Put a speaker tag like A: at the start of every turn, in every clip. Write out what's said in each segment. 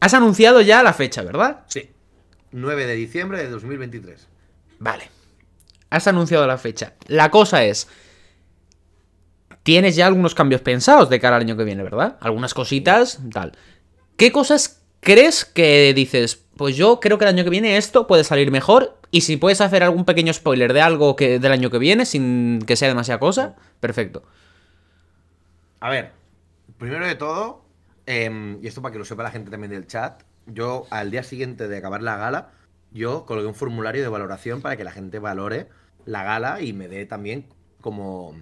A: Has anunciado ya la fecha, ¿verdad?
B: Sí. 9 de diciembre de 2023.
A: Vale. Has anunciado la fecha. La cosa es. Tienes ya algunos cambios pensados de cara al año que viene, ¿verdad? Algunas cositas, tal. ¿Qué cosas crees que dices? Pues yo creo que el año que viene esto puede salir mejor. Y si puedes hacer algún pequeño spoiler de algo que, del año que viene, sin que sea demasiada cosa, perfecto.
B: A ver, primero de todo, Em, y esto para que lo sepa la gente también del chat, yo al día siguiente de acabar la gala, yo colgué un formulario de valoración para que la gente valore la gala y me dé también como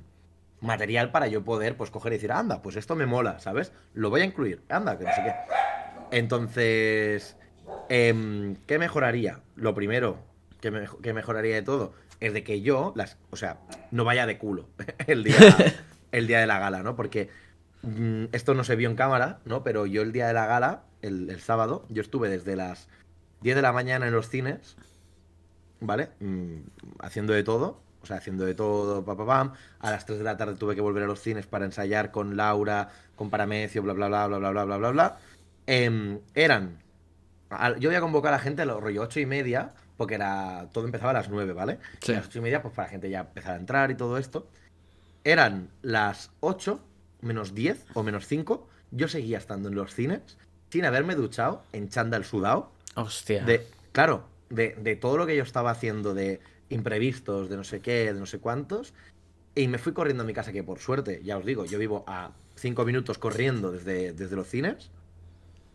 B: material para yo poder pues coger y decir, anda, pues esto me mola, ¿sabes? Lo voy a incluir, anda, que no sé qué. Entonces, em, ¿qué mejoraría? Lo primero que, mejoraría de todo es de que yo, o sea, no vaya de culo el el día de la gala, ¿no? Porque Mm, esto no se vio en cámara, ¿no? Pero yo el día de la gala, el, sábado, yo estuve desde las 10 de la mañana en los cines, ¿vale? Mm, haciendo de todo, o sea, haciendo de todo, papá, pam. A las 3 de la tarde tuve que volver a los cines para ensayar con Laura, con Paramecio, bla, bla, bla, bla, bla, bla, bla, bla, bla. Em, eran. Yo voy a convocar a la gente a los rollo 8 y media, porque era. Todo empezaba a las 9, ¿vale? Sí. A las 8 y media, pues para la gente ya empezar a entrar y todo esto. Eran las 8 menos 10 o menos 5, yo seguía estando en los cines sin haberme duchado, en chándal sudado. Hostia. De, claro, de, de todo lo que yo estaba haciendo de imprevistos, de no sé qué, de no sé cuántos. Y me fui corriendo a mi casa, que por suerte, ya os digo, yo vivo a 5 minutos corriendo desde, desde los cines.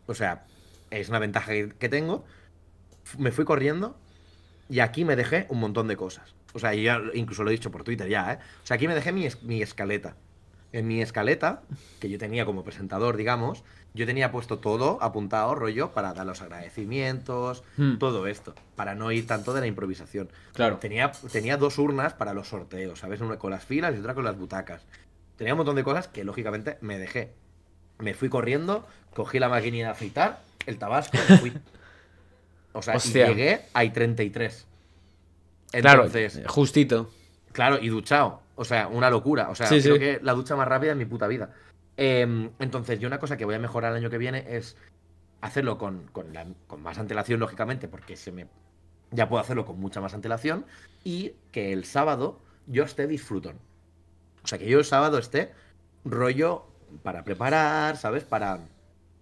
B: O sea, es una ventaja que tengo. Me fui corriendo y aquí me dejé un montón de cosas. O sea, ya incluso lo he dicho por Twitter ya, ¿eh? O sea, aquí me dejé mi, mi escaleta en mi escaleta, que yo tenía como presentador, digamos, yo tenía puesto todo apuntado, rollo, para dar los agradecimientos, hmm. todo esto, para no ir tanto de la improvisación. Claro. Tenía, tenía dos urnas para los sorteos, ¿sabes? Una con las filas y otra con las butacas. Tenía un montón de cosas que, lógicamente, me dejé. Me fui corriendo, cogí la maquinita de afeitar, el tabasco, y fui. O sea, llegué, hay 33. Entonces, claro, eh, justito. Claro, y duchado. O sea, una locura. O sea, creo que la ducha más rápida en mi puta vida. Em, entonces, yo una cosa que voy a mejorar el año que viene es hacerlo con, más antelación, lógicamente, porque se me. Ya puedo hacerlo con mucha más antelación. Y que el sábado yo esté disfrutón. O sea, que yo el sábado esté rollo para preparar, ¿sabes? Para,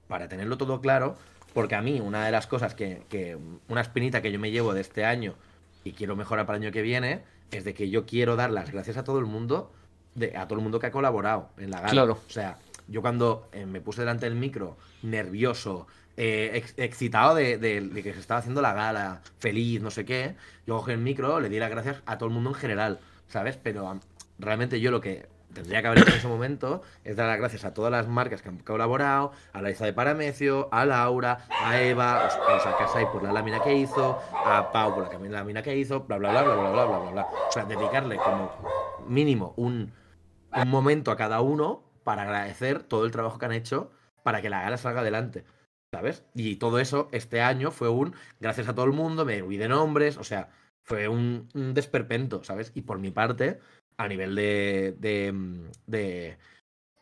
B: para tenerlo todo claro. Porque a mí, una de las cosas que, que. Una espinita que yo me llevo de este año y quiero mejorar para el año que viene es de que yo quiero dar las gracias a todo el mundo, de, a todo el mundo que ha colaborado en la gala. Claro. O sea, yo cuando eh, me puse delante del micro, nervioso, eh, excitado de, de, que se estaba haciendo la gala, feliz, no sé qué, yo cogí el micro, le di las gracias a todo el mundo en general, ¿sabes? Pero realmente yo lo que tendría que haber en ese momento es dar las gracias a todas las marcas que han colaborado, a la Isa de Paramecio, a Laura, a Eva, a casa a por la lámina que hizo, a Pau por la lámina que hizo, bla, bla, bla, bla, bla, bla, bla, bla, bla. O sea, dedicarle como mínimo un, momento a cada uno para agradecer todo el trabajo que han hecho para que la gala salga adelante. ¿Sabes? Y todo eso este año fue un gracias a todo el mundo, me huí de nombres, o sea, fue un desperpento, ¿sabes? Y por mi parte, a nivel de, de, mm, de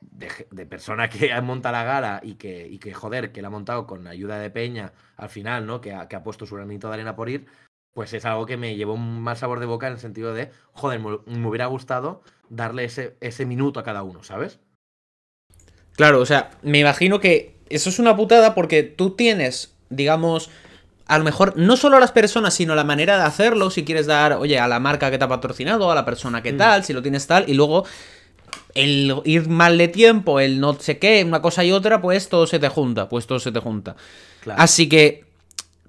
B: de, persona que monta la gala y que, y que, joder, que la ha montado con ayuda de Peña al final, ¿no? Que ha, que ha, puesto su granito de arena por ir, pues es algo que me llevó un mal sabor de boca en el sentido de, joder, me, hubiera gustado darle ese, ese, minuto a cada uno, ¿sabes?
A: Claro, o sea, me imagino que eso es una putada porque tú tienes, digamos, a lo mejor no solo a las personas, sino la manera de hacerlo, si quieres dar, oye, a la marca que te ha patrocinado, a la persona que mm. tal, si lo tienes tal, y luego el ir mal de tiempo, el no sé qué, una cosa y otra, pues todo se te junta, pues todo se te junta. Así que,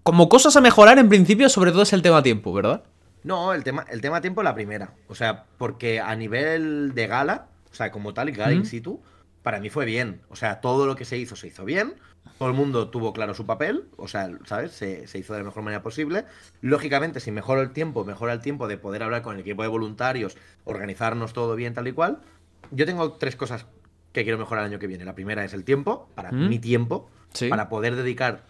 A: como cosas a mejorar, en principio, sobre todo es el tema tiempo, ¿verdad?
B: No, el tema, el tema tiempo la primera. O sea, porque a nivel de gala, o sea, como tal, gala in situ, para mí fue bien. O sea, todo lo que se hizo se hizo bien. Todo el mundo tuvo claro su papel. O sea, ¿sabes? Se, hizo de la mejor manera posible. Lógicamente, si mejoro el tiempo, mejora el tiempo de poder hablar con el equipo de voluntarios, organizarnos todo bien, tal y cual. Yo tengo tres cosas que quiero mejorar el año que viene. La primera es el tiempo, para mm. mi tiempo, para poder dedicar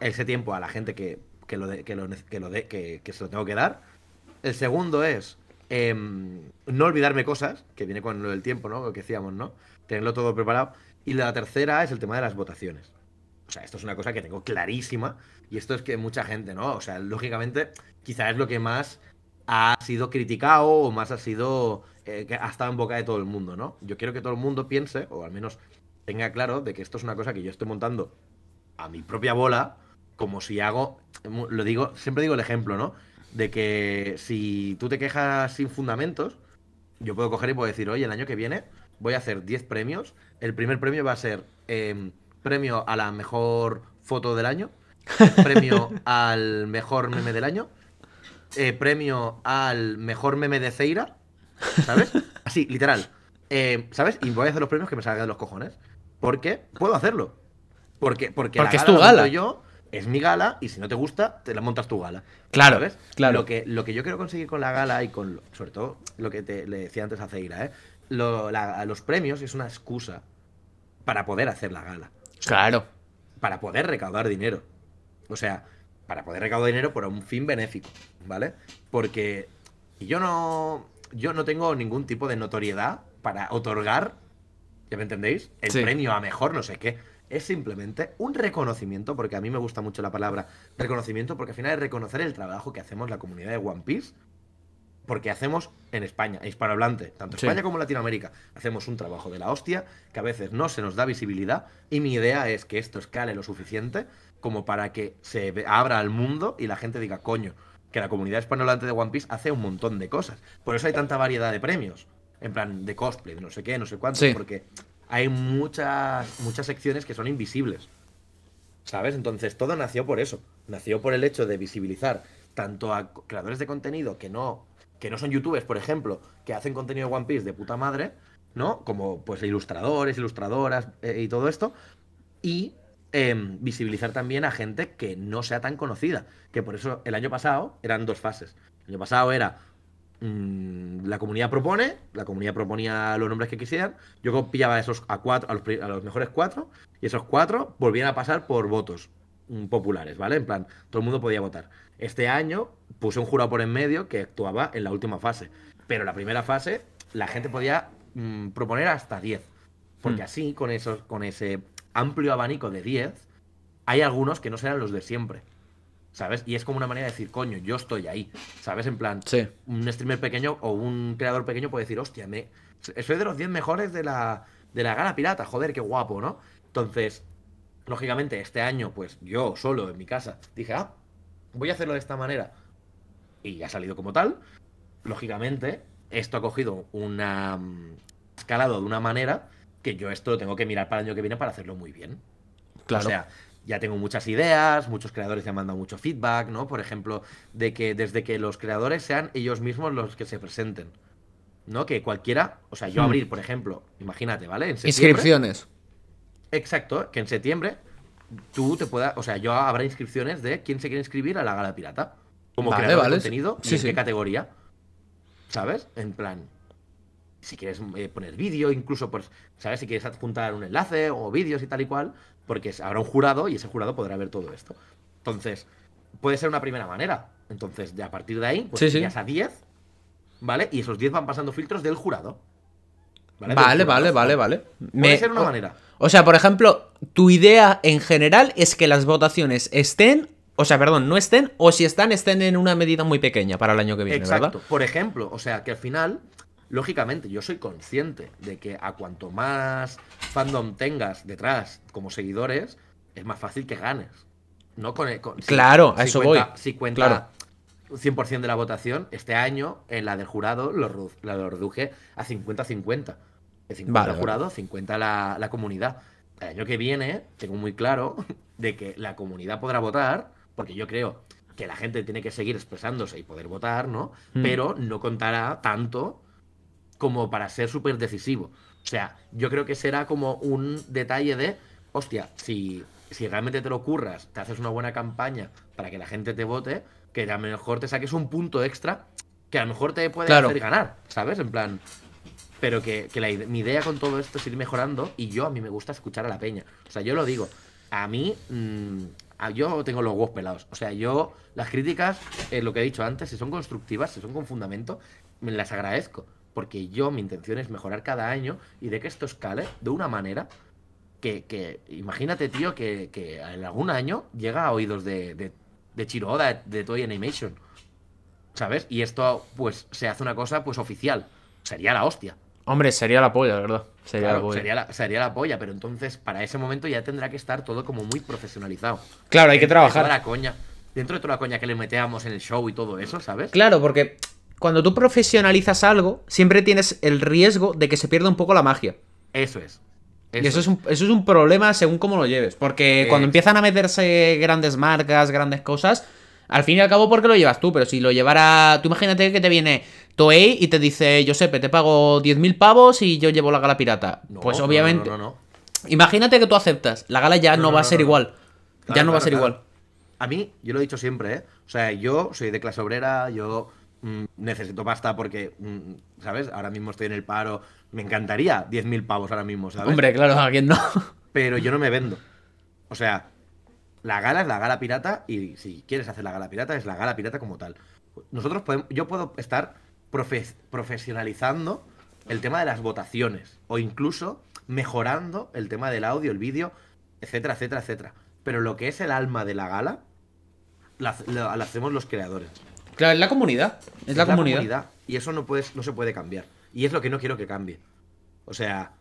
B: ese tiempo a la gente que, que, lo que, lo, que se lo tengo que dar. El segundo es Em, no olvidarme cosas, que viene con lo del tiempo, ¿no? Lo que decíamos, ¿no? Tenerlo todo preparado. Y la tercera es el tema de las votaciones. O sea, esto es una cosa que tengo clarísima. Y esto es que mucha gente, ¿no? O sea, lógicamente, quizás es lo que más ha sido criticado o más ha sido. Eh, que ha estado en boca de todo el mundo, ¿no? Yo quiero que todo el mundo piense, o al menos tenga claro, de que esto es una cosa que yo estoy montando a mi propia bola, como si hago. Lo digo, siempre digo el ejemplo, ¿no? de que si tú te quejas sin fundamentos, yo puedo coger y puedo decir, oye, el año que viene voy a hacer 10 premios. El primer premio va a ser em, premio a la mejor foto del año, premio al mejor meme del año, eh, premio al mejor meme de Ceira, ¿sabes? Así, literal. Em, ¿Sabes? Y voy a hacer los premios que me salgan de los cojones. Porque puedo hacerlo. Porque, porque, porque es tu gala. Yo, es mi gala y si no te gusta, te la montas tu gala. Claro, ¿sabes? claro. Lo que, lo que yo quiero conseguir con la gala y con, sobre todo, lo que te, le decía antes a Zeira, ¿eh? los premios es una excusa para poder hacer la gala. claro. Para poder recaudar dinero. O sea, para poder recaudar dinero por un fin benéfico, ¿vale? Porque yo no, yo no tengo ningún tipo de notoriedad para otorgar, ¿ya me entendéis? El premio a mejor no sé qué es simplemente un reconocimiento, porque a mí me gusta mucho la palabra reconocimiento, porque al final es reconocer el trabajo que hacemos la comunidad de One Piece, porque hacemos en España, hispanohablante, tanto España como Latinoamérica, hacemos un trabajo de la hostia, que a veces no se nos da visibilidad, y mi idea es que esto escale lo suficiente como para que se abra al mundo y la gente diga, coño, que la comunidad hispanohablante de One Piece hace un montón de cosas. Por eso hay tanta variedad de premios, en plan de cosplay, no sé qué, no sé cuánto, porque hay muchas, muchas secciones que son invisibles. ¿Sabes? Entonces todo nació por eso. Nació por el hecho de visibilizar tanto a creadores de contenido que no, que no son youtubers, por ejemplo, que hacen contenido de One Piece de puta madre, ¿no? Como pues ilustradores, ilustradoras eh, y todo esto. Y em, visibilizar también a gente que no sea tan conocida. Que por eso el año pasado eran dos fases. El año pasado era Mm, la comunidad propone, la comunidad proponía los nombres que quisieran, yo pillaba esos a, cuatro, a, los, mejores cuatro, y esos cuatro volvían a pasar por votos mm, populares, ¿vale? En plan, todo el mundo podía votar. Este año puse un jurado por en medio que actuaba en la última fase, pero en la primera fase la gente podía mm, proponer hasta 10, porque hmm. así, con, esos, con ese amplio abanico de 10, hay algunos que no serán los de siempre. ¿sabes? Y es como una manera de decir, coño, yo estoy ahí, ¿sabes? En plan, un streamer pequeño o un creador pequeño puede decir, hostia, me... soy de los 10 mejores de la, de la gala pirata, joder, qué guapo, ¿no? Entonces, lógicamente, este año, pues yo solo en mi casa dije, ah, voy a hacerlo de esta manera. Y ha salido como tal. Lógicamente, esto ha cogido una... Mm, escalado de una manera que yo esto lo tengo que mirar para el año que viene para hacerlo muy bien. Claro. O sea, ya tengo muchas ideas, muchos creadores ya han mandado mucho feedback, ¿no? Por ejemplo, de que desde que los creadores sean ellos mismos los que se presenten, ¿no? Que cualquiera, o sea, yo hmm. abrir, por ejemplo, imagínate, ¿vale? En Inscripciones. Exacto, que en septiembre tú te puedas, o sea, yo habrá inscripciones de quién se quiere inscribir a la gala pirata. Como vale, creador de contenido qué categoría. ¿Sabes? En plan, si quieres mm, eh, poner vídeo, incluso, pues, ¿sabes? Si quieres adjuntar un enlace o vídeos y tal y cual, porque habrá un jurado y ese jurado podrá ver todo esto. Entonces, puede ser una primera manera. Entonces, ya a partir de ahí, pues llegas a 10, ¿vale? Y esos 10 van pasando filtros del jurado. Vale, vale, vale, vale,
A: Puede ser una manera. O sea, por ejemplo, tu idea en general es que las votaciones estén, o sea, perdón, no estén, o si están, estén en una medida muy pequeña para el año que viene, Exacto.
B: Por ejemplo, o sea, que al final Lógicamente, yo soy consciente de que a cuanto más fandom tengas detrás como seguidores, es más fácil que ganes. No con, claro, a eso voy. Si cuenta 100% de la votación, este año en la del jurado lo, reduje a 50-50. 50 jurado, 50 la, la comunidad. El año que viene tengo muy claro de que la comunidad podrá votar, porque yo creo que la gente tiene que seguir expresándose y poder votar, ¿no? Mm. Pero no contará tanto como para ser súper decisivo. O sea, yo creo que será como un detalle de, hostia, si, realmente te lo curras, te haces una buena campaña para que la gente te vote, que a lo mejor te saques un punto extra que a lo mejor te puede hacer ganar, ¿sabes? En plan, pero que, que la, mi idea con todo esto es ir mejorando y yo a mí me gusta escuchar a la peña. O sea, yo lo digo, a mí, mm, yo tengo los huevos pelados. O sea, yo las críticas, eh, lo que he dicho antes, si son constructivas, si son con fundamento, me las agradezco porque yo mi intención es mejorar cada año y de que esto escale de una manera que, imagínate, tío, que, en algún año llega a oídos de, de, de Chiroda, de, Toy Animation, ¿sabes? Y esto, pues, se hace una cosa, pues, oficial. Sería la hostia.
A: Hombre, sería la polla, verdad. Sería, la polla.
B: Sería, la, polla, pero entonces para ese momento ya tendrá que estar todo como muy profesionalizado.
A: Claro, hay que trabajar. la
B: coña, dentro de toda la coña que le metíamos en el show y todo eso, ¿sabes?
A: Claro, porque cuando tú profesionalizas algo, siempre tienes el riesgo de que se pierda un poco la magia. Eso es. Eso. Y eso es, un, problema según cómo lo lleves. Porque cuando empiezan a meterse grandes marcas, grandes cosas, al fin y al cabo porque lo llevas tú. Pero si lo llevara... Tú imagínate que te viene Toei y te dice, Josepe, te pago 10.000 pavos y yo llevo la gala pirata. pues obviamente... No, no, imagínate que tú aceptas. La gala ya no, va a ser igual.
B: ya no va a ser igual. A mí, yo lo he dicho siempre, ¿eh? O sea, yo soy de clase obrera, yo Mm, necesito pasta porque, mm, ¿sabes? Ahora mismo estoy en el paro, me encantaría 10.000 pavos ahora mismo,
A: Hombre, claro, a quién no.
B: Pero yo no me vendo. O sea, la gala es la gala pirata y si quieres hacer la gala pirata, es la gala pirata como tal. Nosotros yo puedo estar profesionalizando el tema de las votaciones o incluso mejorando el tema del audio, el vídeo, etcétera, etcétera, etcétera. Pero lo que es el alma de la gala, la hacemos los creadores. Claro, es la comunidad. Es, la, comunidad. Y eso no, no se puede cambiar. Y es lo que no quiero que cambie. O sea,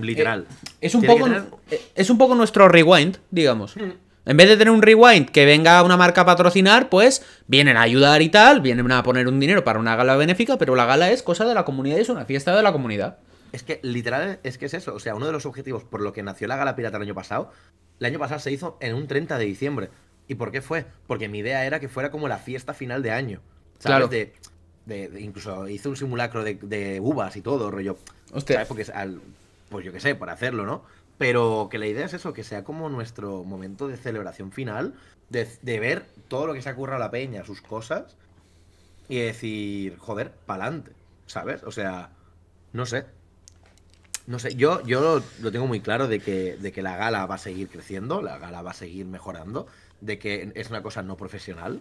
A: literal. Eh, es, un poco, eh, es un poco nuestro rewind, digamos. Mm. En vez de tener un rewind que venga una marca a patrocinar, pues vienen a ayudar y tal, vienen a poner un dinero para una gala benéfica, pero la gala es cosa de la comunidad y es una fiesta de la comunidad.
B: Es que literal es que es eso. O sea, uno de los objetivos por lo que nació la gala pirata el año pasado, el año pasado se hizo en un 30 de diciembre. ¿Y por qué fue? Porque mi idea era que fuera como la fiesta final de año. ¿sabes? Claro. De, incluso hice un simulacro de, uvas y todo, rollo. Hostia. ¿Sabes? Porque, pues yo qué sé, para hacerlo, ¿no? Pero que la idea es eso, que sea como nuestro momento de celebración final, de, ver todo lo que se ha currado la peña, sus cosas, y decir, joder, pa'lante, ¿sabes? O sea, no sé. No sé, yo, yo lo tengo muy claro de que, de que la gala va a seguir creciendo, la gala va a seguir mejorando de que es una cosa no profesional,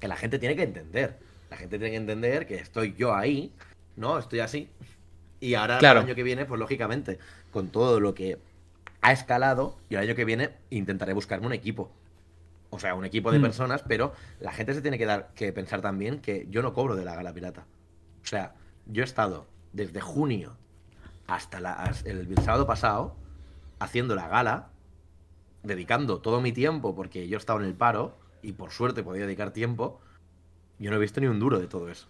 B: que la gente tiene que entender. La gente tiene que entender que estoy yo ahí, ¿no? Estoy así. Y ahora el año que viene, pues lógicamente, con todo lo que ha escalado, y el año que viene intentaré buscarme un equipo. O sea, un equipo de mm. personas, pero la gente se tiene que dar que pensar también que yo no cobro de la gala pirata. O sea, yo he estado desde junio hasta el sábado pasado haciendo la gala dedicando todo mi tiempo, porque yo estaba en el paro y por suerte podía dedicar tiempo, yo no he visto ni un duro de todo eso.